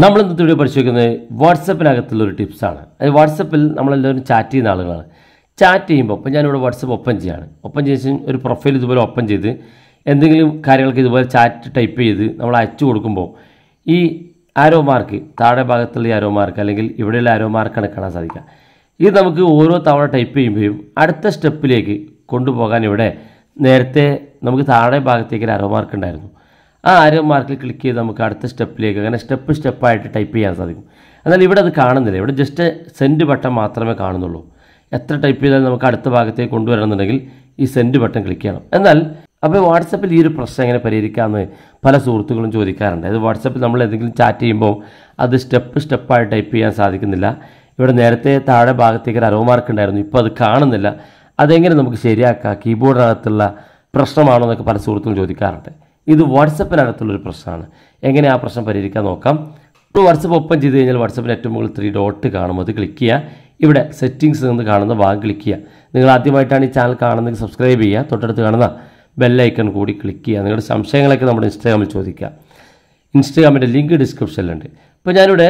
നമ്മൾ ഇന്നത്തെ വീഡിയോ പരിശോധിക്കുന്നത് വാട്സപ്പിനകത്തുള്ള ഒരു ടിപ്സാണ് അത് വാട്സപ്പിൽ നമ്മളെല്ലാവരും ചാറ്റ് ചെയ്യുന്ന ആളുകളാണ് ചാറ്റ് ചെയ്യുമ്പോൾ ഇപ്പം ഞാനിവിടെ വാട്സപ്പ് ഓപ്പൺ ചെയ്യാണ് ഓപ്പൺ ചെയ്ത ഒരു പ്രൊഫൈൽ ഇതുപോലെ ഓപ്പൺ ചെയ്ത് എന്തെങ്കിലും കാര്യങ്ങൾക്ക് ഇതുപോലെ ചാറ്റ് ടൈപ്പ് ചെയ്ത് നമ്മൾ അയച്ചു കൊടുക്കുമ്പോൾ ഈ ആരോ മാർക്ക് താഴെ ഭാഗത്തുള്ള ഈ ആരോ മാർക്ക് അല്ലെങ്കിൽ ഇവിടെയുള്ള ആരോ മാർക്കാണ് കാണാൻ സാധിക്കുക ഇത് നമുക്ക് ഓരോ തവണ ടൈപ്പ് ചെയ്യുമ്പോഴും അടുത്ത സ്റ്റെപ്പിലേക്ക് കൊണ്ടുപോകാൻ ഇവിടെ നേരത്തെ നമുക്ക് താഴെ ഭാഗത്തേക്ക് ഒരു ആരോ മാർക്ക് ഉണ്ടായിരുന്നു ആ ആരോ മാർക്കിൽ ക്ലിക്ക് ചെയ്ത് നമുക്ക് അടുത്ത സ്റ്റെപ്പിലേക്ക് അങ്ങനെ സ്റ്റെപ്പ് സ്റ്റെപ്പായിട്ട് ടൈപ്പ് ചെയ്യാൻ സാധിക്കും എന്നാൽ ഇവിടെ അത് കാണുന്നില്ല ഇവിടെ ജസ്റ്റ് സെൻഡ് ബട്ടൺ മാത്രമേ കാണുന്നുള്ളൂ എത്ര ടൈപ്പ് ചെയ്താലും നമുക്ക് അടുത്ത ഭാഗത്തേക്ക് കൊണ്ടുവരണമെന്നുണ്ടെങ്കിൽ ഈ സെൻഡ് ബട്ടൺ ക്ലിക്ക് ചെയ്യണം എന്നാൽ അപ്പോൾ വാട്സപ്പിൽ ഈ ഒരു പ്രശ്നം എങ്ങനെ പരിഹരിക്കാമെന്ന് പല സുഹൃത്തുക്കളും ചോദിക്കാറുണ്ട് അത് വാട്സപ്പിൽ നമ്മൾ എന്തെങ്കിലും ചാറ്റ് ചെയ്യുമ്പോൾ അത് സ്റ്റെപ്പ് സ്റ്റെപ്പായി ടൈപ്പ് ചെയ്യാൻ സാധിക്കുന്നില്ല ഇവിടെ നേരത്തെ താഴെ ഭാഗത്തേക്ക് ഒരു അരവ് മാർക്ക് ഉണ്ടായിരുന്നു ഇപ്പോൾ അത് കാണുന്നില്ല അതെങ്ങനെ നമുക്ക് ശരിയാക്കാം കീബോർഡിനകത്തുള്ള പ്രശ്നമാണോ എന്നൊക്കെ പല സുഹൃത്തുക്കളും ചോദിക്കാറുണ്ട് ഇത് വാട്സപ്പിനകത്തുള്ളൊരു പ്രശ്നമാണ് എങ്ങനെ ആ പ്രശ്നം പരിഹരിക്കാൻ നോക്കാം ഇപ്പോൾ വാട്സപ്പ് ഓപ്പൺ ചെയ്ത് കഴിഞ്ഞാൽ വാട്സപ്പിന് ഏറ്റവും മുകളിൽ ത്രീ ഡോട്ട് കാണും അത് ക്ലിക്ക് ചെയ്യുക ഇവിടെ സെറ്റിങ്സ് നിന്ന് കാണുന്ന ഭാഗം ക്ലിക്ക് ചെയ്യുക നിങ്ങൾ ആദ്യമായിട്ടാണ് ഈ ചാനൽ കാണുന്നതെങ്കിൽ സബ്സ്ക്രൈബ് ചെയ്യുക തൊട്ടടുത്ത് കാണുന്ന ബെല്ലൈക്കൺ കൂടി ക്ലിക്ക് ചെയ്യുക നിങ്ങളുടെ സംശയങ്ങളൊക്കെ നമ്മുടെ ഇൻസ്റ്റാഗ്രാമിൽ ചോദിക്കുക ഇൻസ്റ്റാഗ്രാമിൻ്റെ ലിങ്ക് ഡിസ്ക്രിപ്ഷനിലുണ്ട് ഇപ്പോൾ ഞാനിവിടെ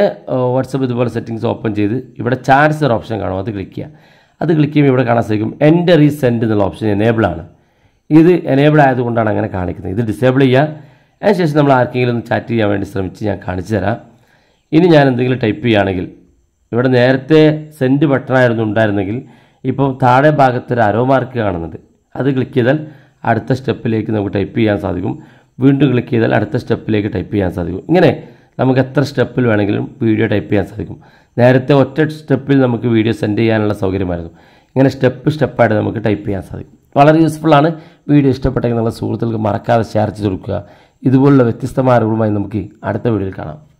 വാട്സപ്പ് ഇതുപോലെ സെറ്റിങ്സ് ഓപ്പൺ ചെയ്ത് ഇവിടെ ചാറ്റ്സ് ഒരു ഓപ്ഷൻ കാണും അത് ക്ലിക്ക് ചെയ്യുക അത് ക്ലിക്ക് ചെയ്യുമ്പോൾ ഇവിടെ കാണാൻ സാധിക്കും എൻ്റെ ഈ എന്നുള്ള ഓപ്ഷൻ എനേബിൾ ആണ് ഇത് എനേബിൾ ആയതുകൊണ്ടാണ് അങ്ങനെ കാണിക്കുന്നത് ഇത് ഡിസേബിൾ ചെയ്യുക അതിനുശേഷം നമ്മൾ ആർക്കെങ്കിലും ഒന്ന് ചാറ്റ് ചെയ്യാൻ വേണ്ടി ശ്രമിച്ച് ഞാൻ കാണിച്ചു തരാം ഇനി ഞാൻ എന്തെങ്കിലും ടൈപ്പ് ചെയ്യുകയാണെങ്കിൽ ഇവിടെ നേരത്തെ സെൻഡ് ബട്ടണായിരുന്നു ഉണ്ടായിരുന്നെങ്കിൽ ഇപ്പോൾ താഴെ ഭാഗത്തൊരു അരോ മാർക്ക് കാണുന്നുണ്ട് അത് ക്ലിക്ക് ചെയ്താൽ അടുത്ത സ്റ്റെപ്പിലേക്ക് നമുക്ക് ടൈപ്പ് ചെയ്യാൻ സാധിക്കും വീണ്ടും ക്ലിക്ക് ചെയ്താൽ അടുത്ത സ്റ്റെപ്പിലേക്ക് ടൈപ്പ് ചെയ്യാൻ സാധിക്കും ഇങ്ങനെ നമുക്ക് എത്ര സ്റ്റെപ്പിൽ വേണമെങ്കിലും വീഡിയോ ടൈപ്പ് ചെയ്യാൻ സാധിക്കും നേരത്തെ ഒറ്റ സ്റ്റെപ്പിൽ നമുക്ക് വീഡിയോ സെൻഡ് ചെയ്യാനുള്ള സൗകര്യമായിരുന്നു ഇങ്ങനെ സ്റ്റെപ്പ് സ്റ്റെപ്പായിട്ട് നമുക്ക് ടൈപ്പ് ചെയ്യാൻ സാധിക്കും വളരെ യൂസ്ഫുള്ളാണ് വീഡിയോ ഇഷ്ടപ്പെട്ടെങ്കിൽ നിങ്ങളുടെ സുഹൃത്തുക്കൾക്ക് മറക്കാതെ ഷെയർ ചെയ്ത് കൊടുക്കുക ഇതുപോലുള്ള വ്യത്യസ്തമായ അറിവുമായി നമുക്ക് അടുത്ത വീഡിയോയിൽ കാണാം